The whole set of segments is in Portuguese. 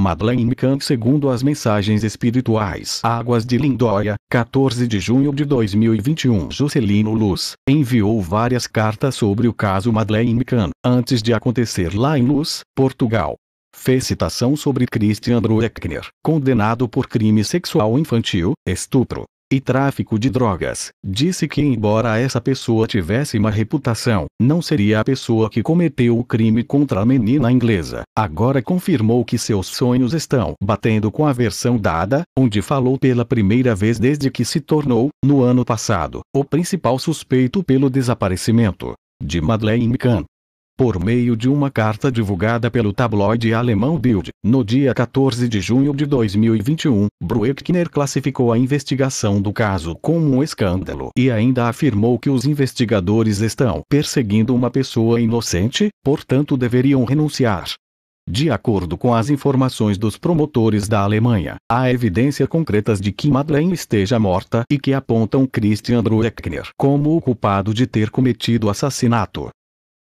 Madeleine Camp segundo as mensagens espirituais Águas de Lindóia, 14 de junho de 2021 Juscelino Luz, enviou várias cartas sobre o caso Madeleine Camp, antes de acontecer lá em Luz, Portugal. Fez citação sobre Christian Brueckner, condenado por crime sexual infantil, estupro, e tráfico de drogas. Disse que, embora essa pessoa tivesse uma reputação, não seria a pessoa que cometeu o crime contra a menina inglesa. Agora confirmou que seus sonhos estão batendo com a versão dada, onde falou pela primeira vez desde que se tornou, no ano passado, o principal suspeito pelo desaparecimento de Madeleine McCann por meio de uma carta divulgada pelo tabloide alemão Bild, no dia 14 de junho de 2021, Brueckner classificou a investigação do caso como um escândalo e ainda afirmou que os investigadores estão perseguindo uma pessoa inocente, portanto deveriam renunciar. De acordo com as informações dos promotores da Alemanha, há evidências concretas de que Madeleine esteja morta e que apontam Christian Brueckner como o culpado de ter cometido o assassinato.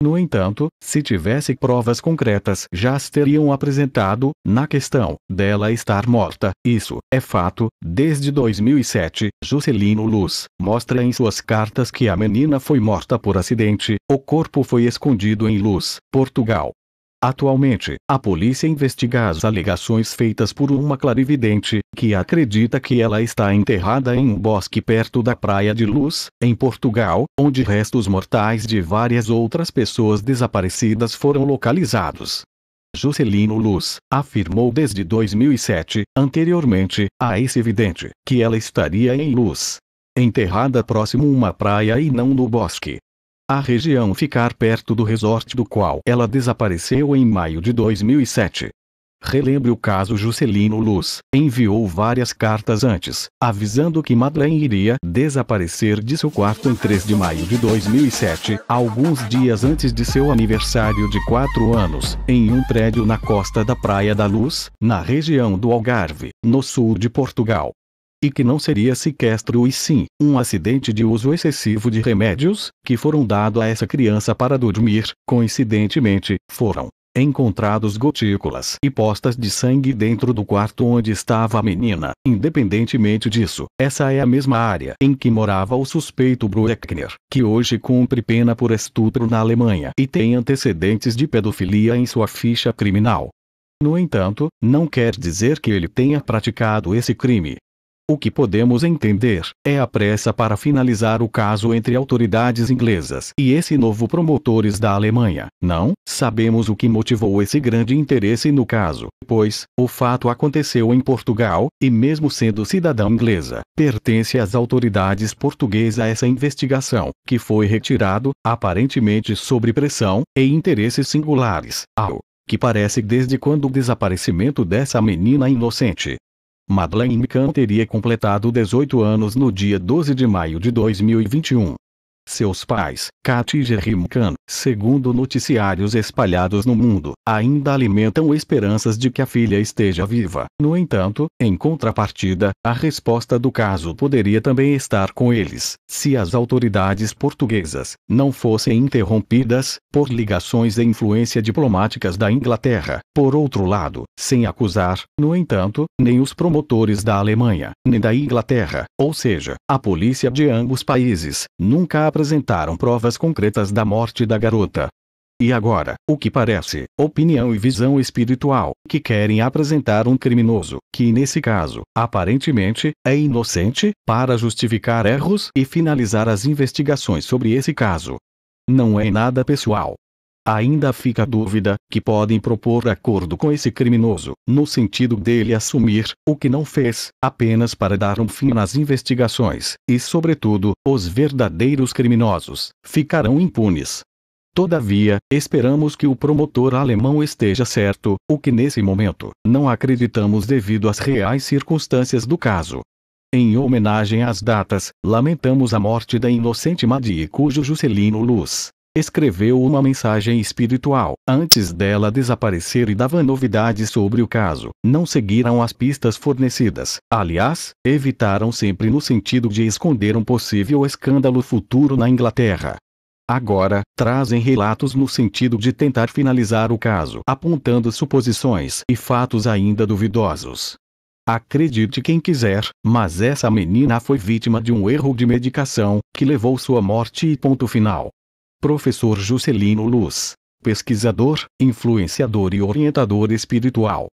No entanto, se tivesse provas concretas já as teriam apresentado, na questão dela estar morta, isso é fato. Desde 2007, Juscelino Luz mostra em suas cartas que a menina foi morta por acidente, o corpo foi escondido em Luz, Portugal. Atualmente, a polícia investiga as alegações feitas por uma clarividente, que acredita que ela está enterrada em um bosque perto da Praia de Luz, em Portugal, onde restos mortais de várias outras pessoas desaparecidas foram localizados. Juscelino Luz afirmou desde 2007, anteriormente, a esse evidente, que ela estaria em Luz, enterrada próximo a uma praia e não no bosque a região ficar perto do resort do qual ela desapareceu em maio de 2007. Relembre o caso Juscelino Luz, enviou várias cartas antes, avisando que Madeleine iria desaparecer de seu quarto em 3 de maio de 2007, alguns dias antes de seu aniversário de 4 anos, em um prédio na costa da Praia da Luz, na região do Algarve, no sul de Portugal e que não seria sequestro e sim, um acidente de uso excessivo de remédios, que foram dados a essa criança para dormir, coincidentemente, foram encontrados gotículas e postas de sangue dentro do quarto onde estava a menina. Independentemente disso, essa é a mesma área em que morava o suspeito Bruckner, que hoje cumpre pena por estupro na Alemanha e tem antecedentes de pedofilia em sua ficha criminal. No entanto, não quer dizer que ele tenha praticado esse crime, o que podemos entender é a pressa para finalizar o caso entre autoridades inglesas e esse novo promotores da Alemanha. Não sabemos o que motivou esse grande interesse no caso, pois o fato aconteceu em Portugal e mesmo sendo cidadão inglesa, pertence às autoridades portuguesas essa investigação, que foi retirado aparentemente sob pressão e interesses singulares. Ao que parece desde quando o desaparecimento dessa menina inocente, Madeleine McCann teria completado 18 anos no dia 12 de maio de 2021. Seus pais, Kat e Jerry Khan, segundo noticiários espalhados no mundo, ainda alimentam esperanças de que a filha esteja viva. No entanto, em contrapartida, a resposta do caso poderia também estar com eles, se as autoridades portuguesas não fossem interrompidas por ligações e influência diplomáticas da Inglaterra. Por outro lado, sem acusar, no entanto, nem os promotores da Alemanha, nem da Inglaterra, ou seja, a polícia de ambos países, nunca apresentaram apresentaram provas concretas da morte da garota. E agora, o que parece, opinião e visão espiritual, que querem apresentar um criminoso, que nesse caso, aparentemente, é inocente, para justificar erros e finalizar as investigações sobre esse caso. Não é nada pessoal, ainda fica a dúvida, que podem propor acordo com esse criminoso, no sentido dele assumir o que não fez, apenas para dar um fim nas investigações, e sobretudo, os verdadeiros criminosos ficarão impunes. Todavia, esperamos que o promotor alemão esteja certo, o que nesse momento não acreditamos devido às reais circunstâncias do caso. Em homenagem às datas, lamentamos a morte da inocente Madi cujo Juscelino Luz escreveu uma mensagem espiritual. Antes dela desaparecer e dava novidades sobre o caso, não seguiram as pistas fornecidas. Aliás, evitaram sempre no sentido de esconder um possível escândalo futuro na Inglaterra. Agora, trazem relatos no sentido de tentar finalizar o caso, apontando suposições e fatos ainda duvidosos. Acredite quem quiser, mas essa menina foi vítima de um erro de medicação, que levou sua morte e ponto final. Professor Juscelino Luz, pesquisador, influenciador e orientador espiritual.